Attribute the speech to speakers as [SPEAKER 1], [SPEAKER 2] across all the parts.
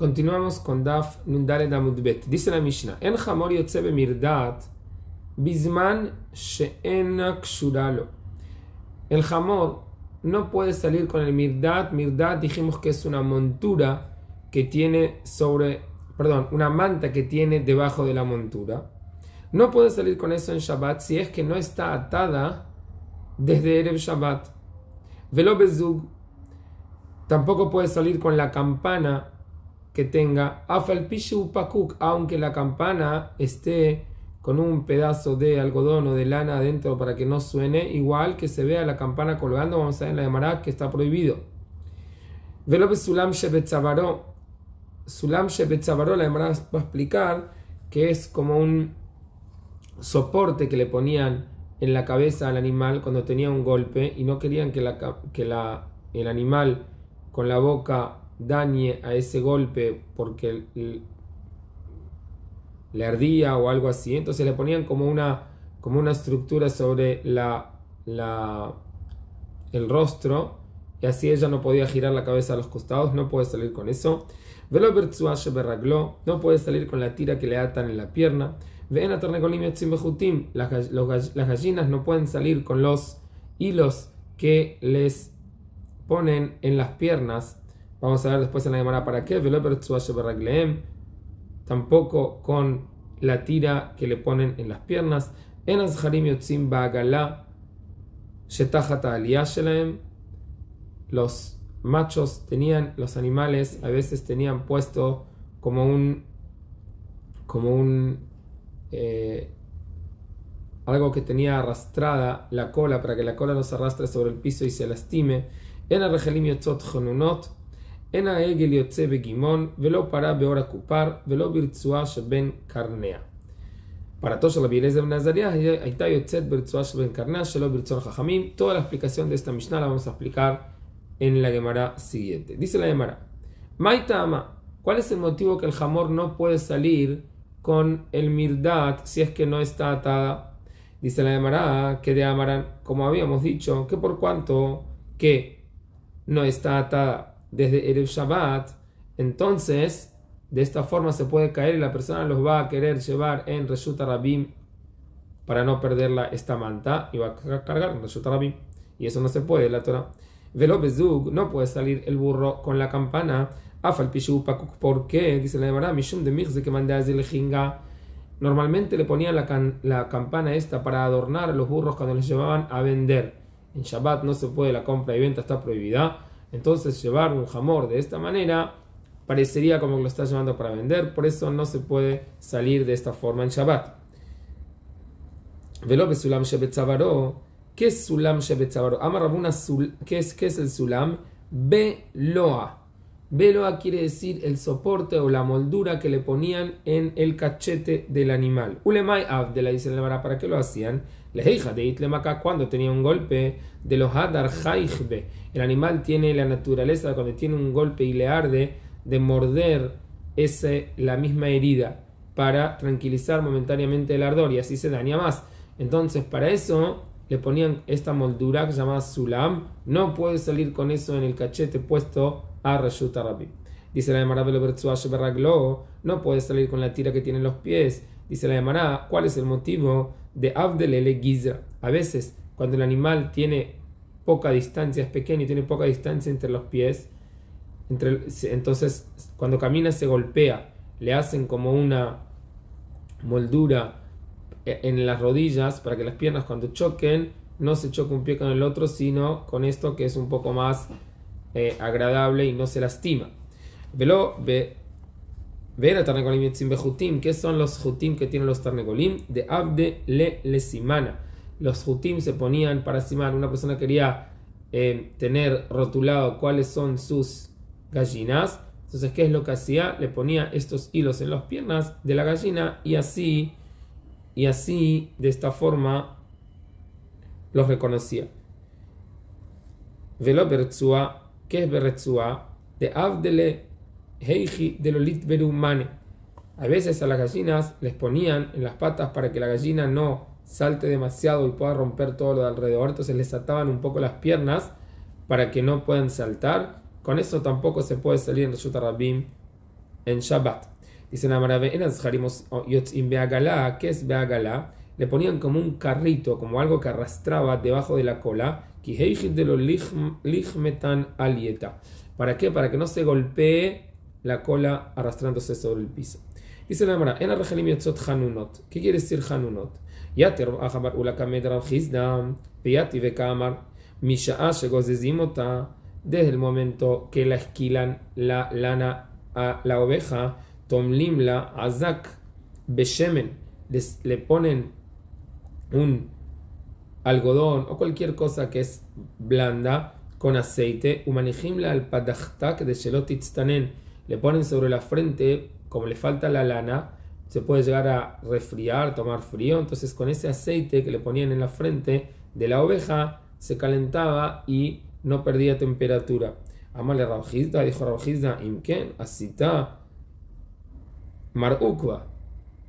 [SPEAKER 1] Continuamos con Daf Nundale Damudbet. Dice la Mishnah: En Hamor Mirdat, El Hamor no puede salir con el Mirdat. Mirdat dijimos que es una montura que tiene sobre, perdón, una manta que tiene debajo de la montura. No puede salir con eso en Shabbat si es que no está atada desde Erev Shabbat. Velo tampoco puede salir con la campana que tenga afel aunque la campana esté con un pedazo de algodón o de lana adentro para que no suene, igual que se vea la campana colgando, vamos a ver en la de que está prohibido. Velope Sulam Shebetzabaró. Sulam Shebetzavaró, la demarada va a explicar que es como un soporte que le ponían en la cabeza al animal cuando tenía un golpe y no querían que, la, que la, el animal con la boca dañe a ese golpe porque le ardía o algo así. Entonces le ponían como una, como una estructura sobre la, el rostro y así ella no podía girar la cabeza a los costados, no puede salir con eso. no puede salir con la tira que le atan en la pierna. Ven a las gallinas no pueden salir con los hilos que les ponen en las piernas Vamos a ver después en la Gemara para qué. Tampoco con la tira que le ponen en las piernas. En Los machos tenían, los animales a veces tenían puesto como un. como un. Eh, algo que tenía arrastrada la cola para que la cola no se arrastre sobre el piso y se lastime. En el Yotzot yotze e, Gimon, velo para beora ocupar velo virtuash ben carnea. Para tocha la pieles de Nazarías, Aitayotzeb virtuash ben carnea, velo virtuash hajamim. Toda la explicación de esta Mishnah la vamos a explicar en la Gemara siguiente. Dice la Gemara: Maitama, ¿cuál es el motivo que el jamor no puede salir con el mirdat si es que no está atada? Dice la Gemara que de amarán como habíamos dicho, que por cuanto que no está atada, desde el Shabbat, entonces de esta forma se puede caer y la persona los va a querer llevar en Reshuta Rabim para no perderla esta manta y va a cargar en Reshuta Rabim. Y eso no se puede, la Torah. Velo zug no puede salir el burro con la campana. Afal ¿por qué? Dice la Mishum de Mirze que mandé a Normalmente le ponían la, la, campana esta para adornar a los burros cuando los llevaban a vender. En Shabbat no se puede, la compra y venta está prohibida. Entonces llevar un jamor de esta manera parecería como que lo está llevando para vender, por eso no se puede salir de esta forma en Shabbat. Velo Sulam ¿qué es Sulam Shebetzavaro? es, es el Sulam? Beloa. Veloa quiere decir el soporte o la moldura que le ponían en el cachete del animal. Ulemai Abdela dice la vara, ¿para qué lo hacían? Les hija de Itlemaka cuando tenía un golpe de los Hadar Jaijbe. El animal tiene la naturaleza cuando tiene un golpe y le arde de morder ese, la misma herida para tranquilizar momentáneamente el ardor y así se daña más. Entonces, para eso le ponían esta moldura que llamada Sulam. No puede salir con eso en el cachete puesto Ah, a Dice la Gemara Beraglo, no puede salir con la tira que tiene los pies. Dice la Gemara, ¿cuál es el motivo de Abdelele Giza? A veces, cuando el animal tiene poca distancia, es pequeño y tiene poca distancia entre los pies, entonces cuando camina se golpea, le hacen como una moldura eh, en las rodillas para que las piernas cuando choquen no se choque un pie con el otro, sino con esto que es un poco más eh, agradable y no se lastima. Velo, ve, que y Tarnegolim ¿qué son los Jutim que tienen los tarnecolim De Abde le Lesimana. Los Jutim se ponían para simar. Una persona quería eh, tener rotulado cuáles son sus gallinas. Entonces, ¿qué es lo que hacía? Le ponía estos hilos en las piernas de la gallina y así, y así, de esta forma, los reconocía. Velo Berzua que es Beretsua, de avdele heiji de lolit berumane. A veces a las gallinas les ponían en las patas para que la gallina no salte demasiado y pueda romper todo lo de alrededor, entonces les ataban un poco las piernas para que no puedan saltar. Con eso tampoco se puede salir en Reshut Rabim en Shabbat. Dicen Maravé, en Azharimos oh, ¿qué es le ponían como un carrito, como algo que arrastraba debajo de la cola, de los alieta. ¿Para qué? Para que no se golpee la cola arrastrándose sobre el piso. Dice la Gemara, en Argelim Yotzot Hanunot. ¿Qué quiere decir Hanunot? Yater ahamar Ulakamed Rav Hizdam, Vekamar, Misha'a Desde el momento que la esquilan la lana a la oveja, Tomlimla Azak Beshemen, le ponen un algodón o cualquier cosa que es blanda con aceite, al que de le ponen sobre la frente, como le falta la lana, se puede llegar a resfriar, tomar frío, entonces con ese aceite que le ponían en la frente de la oveja, se calentaba y no perdía temperatura. Amale Rabjizda, dijo Rabjizda, Imken, Asita, marukva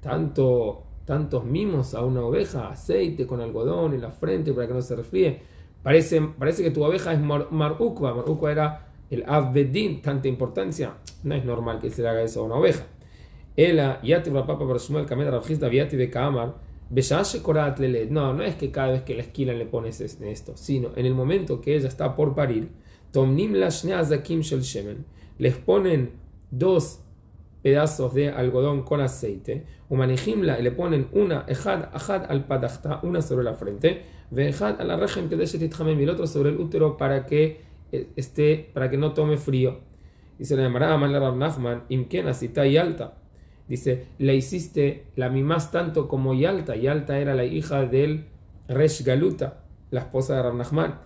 [SPEAKER 1] tanto tantos mimos a una oveja, aceite con algodón en la frente para que no se resfríe. Parece, parece que tu oveja es Mar, Marukwa era el Avbedin, tanta importancia. No es normal que se le haga eso a una oveja. Ela, Yati Rapapa Barshumel Kamed Rabjista Viati de Kamar, besarse Korat No, no es que cada vez que la esquilan le pones esto, sino en el momento que ella está por parir, Tomnim Lashne kim Shel Shemen, les ponen dos pedazos de algodón con aceite, manejimla. y le ponen una, ejad, ajad al padachta, una sobre la frente, vejad a la Shetit que y el otro sobre el útero para que eh, esté, para que no tome frío. Dice la llamará Amal Rab Nachman, y alta. Dice, le hiciste, la mimás tanto como Yalta. Yalta era la hija del Resh Galuta, la esposa de Rabnachman.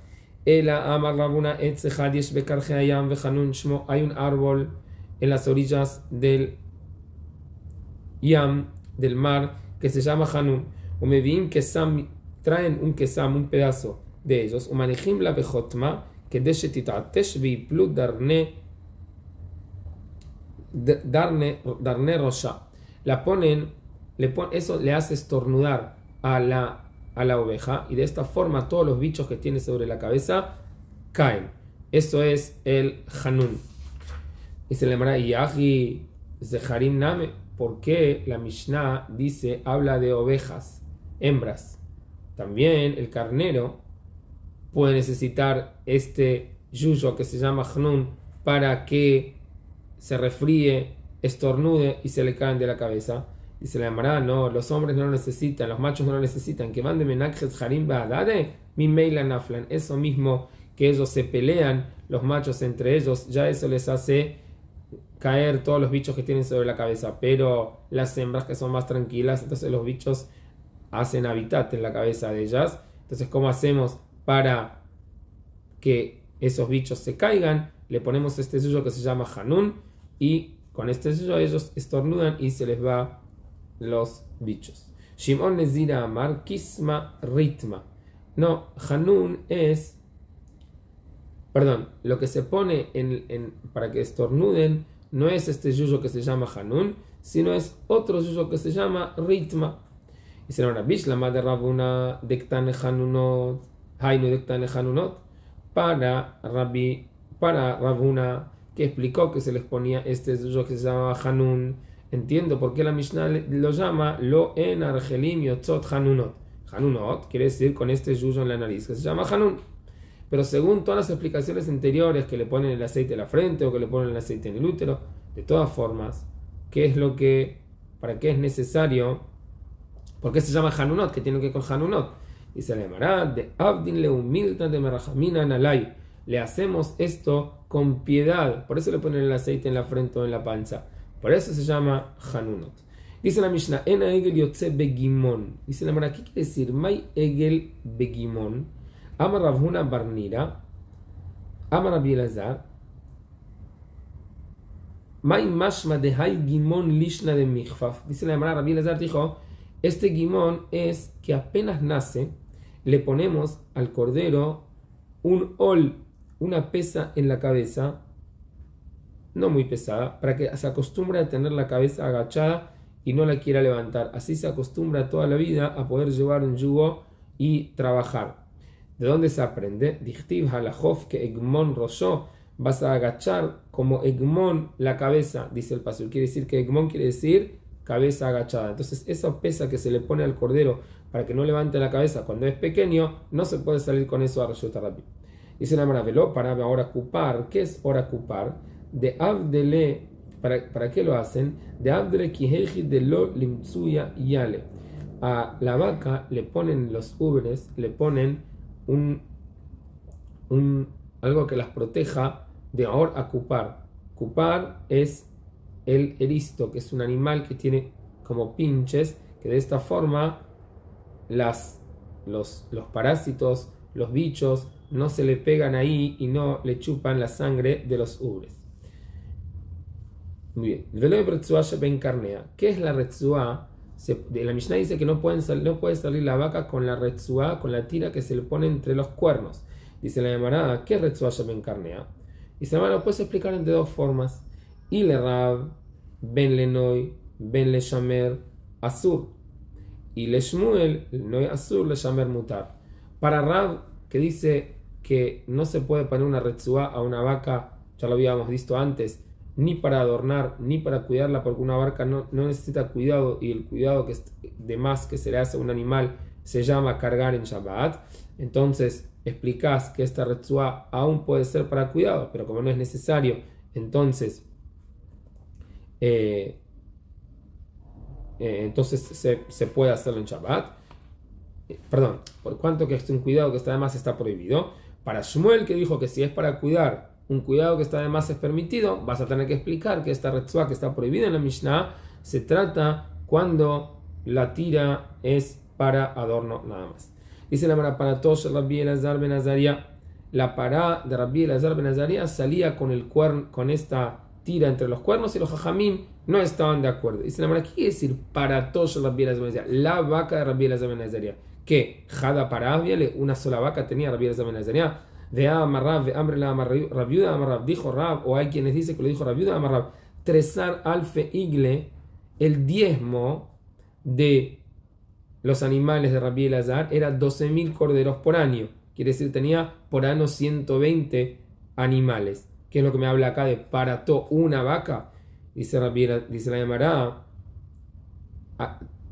[SPEAKER 1] Ela Amar Rabuna Etzehad Yesh Shmo, hay un árbol en las orillas del Yam, del mar, que se llama Hanun Kesam, traen un Kesam, un pedazo de ellos. la Bejotma, que darne, darne, darne rosha. La ponen, le eso le hace estornudar a la, a la oveja y de esta forma todos los bichos que tiene sobre la cabeza caen. Eso es el Hanun. Y se llamará Name. ¿Por qué la Mishnah dice, habla de ovejas, hembras? También el carnero puede necesitar este yuyo que se llama Jnun para que se refríe, estornude y se le caen de la cabeza. Y se le no, los hombres no lo necesitan, los machos no lo necesitan. Que van de Menakjes Harim Baadade, mi Meila Naflan. Eso mismo que ellos se pelean, los machos entre ellos, ya eso les hace caer todos los bichos que tienen sobre la cabeza, pero las hembras que son más tranquilas, entonces los bichos hacen hábitat en la cabeza de ellas. Entonces, ¿cómo hacemos para que esos bichos se caigan? Le ponemos este suyo que se llama Hanun y con este suyo ellos estornudan y se les va los bichos. Shimon Nezira dirá Ritma. No, Hanun es perdón, lo que se pone para que estornuden no es este yuyo que se llama Hanun, sino es otro yuyo que se llama Ritma. Y será una más de Rabuna dektane Hanunot, Hainu dektane Hanunot, para Rabbi, para Rabuna, que explicó que se les ponía este yuyo que se llama Hanun. Entiendo por qué la Mishnah lo llama lo en Argelim Yotzot Hanunot. Hanunot quiere decir con este yuyo en la nariz, que se llama Hanun. Pero según todas las explicaciones anteriores que le ponen el aceite en la frente o que le ponen el aceite en el útero, de todas formas, ¿qué es lo que, para qué es necesario? ¿Por qué se llama Hanunot? ¿Qué tiene que ver con Hanunot? Dice le de Abdin le humilta de nalai. Le hacemos esto con piedad. Por eso le ponen el aceite en la frente o en la panza. Por eso se llama Hanunot. Dice la Mishnah, en Egel Yotze Begimon. Dice la Mara, ¿qué quiere decir? May Egel Begimon. Amar Ravhuna Barnira, Amar Abielazar, Mashma de Hay Gimón Lishna de Dice la dijo, este Gimón es que apenas nace, le ponemos al cordero un ol, una pesa en la cabeza, no muy pesada, para que se acostumbre a tener la cabeza agachada y no la quiera levantar. Así se acostumbra toda la vida a poder llevar un yugo y trabajar. ¿De dónde se aprende? Dichtiv halachov que Egmon rosho Vas a agachar como Egmon la cabeza, dice el pastor. Quiere decir que Egmon quiere decir cabeza agachada. Entonces, esa pesa que se le pone al cordero para que no levante la cabeza cuando es pequeño, no se puede salir con eso a Rosh Dice la maravelo para ahora ocupar ¿Qué es ahora ocupar De Abdele, ¿para, qué lo hacen? De Abdele kiheji de Lo Limtsuya Yale. A la vaca le ponen los ubres, le ponen un, algo que las proteja de ahora a cupar. Cupar es el eristo, que es un animal que tiene como pinches, que de esta forma las, los, los parásitos, los bichos, no se le pegan ahí y no le chupan la sangre de los ubres. Muy bien. ¿Qué es la retzua? la Mishnah dice que no, pueden no puede salir la vaca con la retsuá, con la tira que se le pone entre los cuernos. Dice la llamada, ¿qué retsuá se me encarnea? Ah? Y se lo puedes explicar entre dos formas. Y le ben le ben le shamer, azur. Y le shmuel, noy azur, le shamer mutar. Para rab, que dice que no se puede poner una retsuá a una vaca, ya lo habíamos visto antes, ni para adornar, ni para cuidarla, porque una barca no, necesita cuidado y el cuidado que de más que se le hace a un animal se llama cargar en Shabbat. Entonces explicás que esta retzua aún puede ser para cuidado, pero como no es necesario, entonces, eh, eh, entonces se, puede hacerlo en Shabbat. perdón, por cuanto que es un cuidado que está además está prohibido. Para Shmuel que dijo que si es para cuidar un cuidado que está además es permitido, vas a tener que explicar que esta retzua que está prohibida en la Mishnah se trata cuando la tira es para adorno nada más. Dice la Mara para todos Rabbi Elazar ben Azaria, la pará de Rabbi Elazar ben Azaria salía con, el con esta tira entre los cuernos y los jajamín no estaban de acuerdo. Dice la Mara, ¿qué quiere decir para todos Rabbi Elazar ben La vaca de Rabbi Elazar ben Azaria. que Jada para una sola vaca tenía Rabbi Elazar ben Azaria de Amarrab, de Amre la Rabiuda Amarrab, dijo Rab, o hay quienes dicen que lo dijo Rabiuda Amarrab, tresar alfe igle, el diezmo de los animales de Rabbi Azar, era 12.000 corderos por año. Quiere decir, tenía por año 120 animales. que es lo que me habla acá de todo una vaca? Dice, Rabbi, dice la llamará.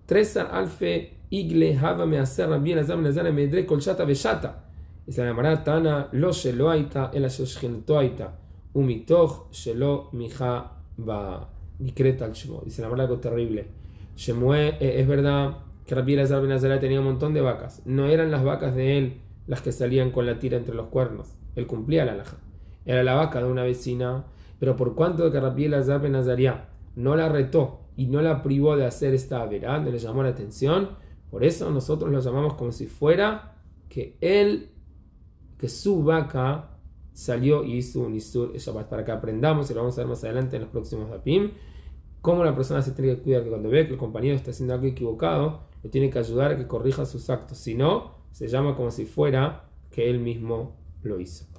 [SPEAKER 1] Tresar alfe igle, me hacer Rabbi Azar me medre colchata bellata. Dice la Maratana, Tana, lo sheloaita, el asosgentoaita, umitoj shelo mija ba, decreta al shmo. Dice la llamará algo terrible. Shemue, eh, es verdad que Rabbi Elazar tenía un montón de vacas. No eran las vacas de él las que salían con la tira entre los cuernos. Él cumplía la laja. Era la vaca de una vecina, pero por cuanto que Rabbi Elazar no la retó y no la privó de hacer esta verán le llamó la atención, por eso nosotros lo llamamos como si fuera que él su vaca salió y hizo un Isur Eso Para que aprendamos, y lo vamos a ver más adelante en los próximos Dapim, cómo la persona se tiene que cuidar que cuando ve que el compañero está haciendo algo equivocado, lo tiene que ayudar a que corrija sus actos. Si no, se llama como si fuera que él mismo lo hizo.